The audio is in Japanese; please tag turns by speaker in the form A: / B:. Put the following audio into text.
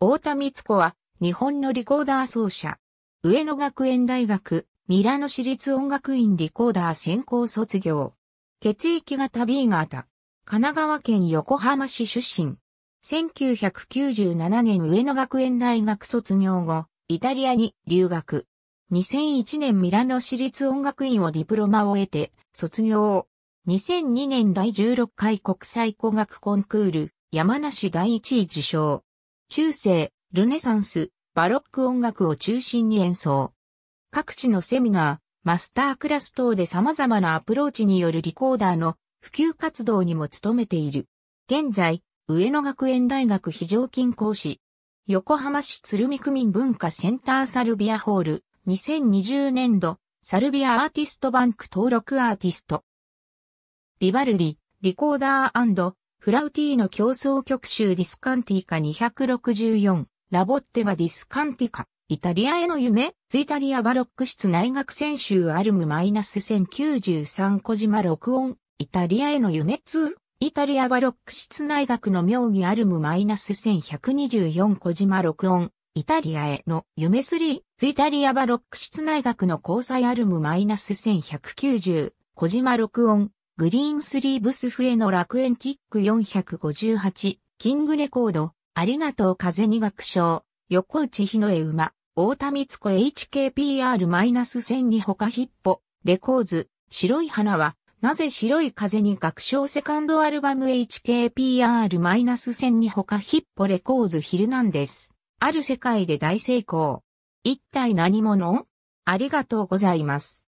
A: 太田光子は、日本のリコーダー奏者。上野学園大学、ミ
B: ラノ市立音楽院リコーダー専攻卒業。血液型 B 型。神奈川県横浜市出身。1997年上野学園大学卒業後、イタリアに留学。2001年ミラノ市立音楽院をディプロマを得て、卒業。2002年第16回国際語学コンクール、山梨第1位受賞。中世、ルネサンス、バロック音楽を中心に演奏。各地のセミナー、マスタークラス等で様々なアプローチによるリコーダーの普及活動にも努めている。現在、上野学園大学非常勤講師、横浜市鶴見区民文化センターサルビアホール、2020年度、サルビアアーティストバンク登録アーティスト。ビバルディ、リコーダーフラウティーの競争曲集ディスカンティカ264、ラボッテがディスカンティカ、イタリアへの夢、ズイタリアバロック室内学選集アルムマイナス1093小島録音、イタリアへの夢2、イタリアバロック室内学の妙義アルムマイナス1124小島録音、イタリアへの夢3、ズイタリアバロック室内学の交際アルムマイナス1190、小島録音、グリーンスリーブスフへの楽園キック458、キングレコード、ありがとう風に学章、横内日の絵馬、大田光子 HKPR-1000 に他ヒッポ、レコーズ、白い花は、なぜ白い風に学章セカンドアルバム HKPR-1000 に他ヒッポレコーズヒルナンデス。
A: ある世界で大成功。一体何者ありがとうございます。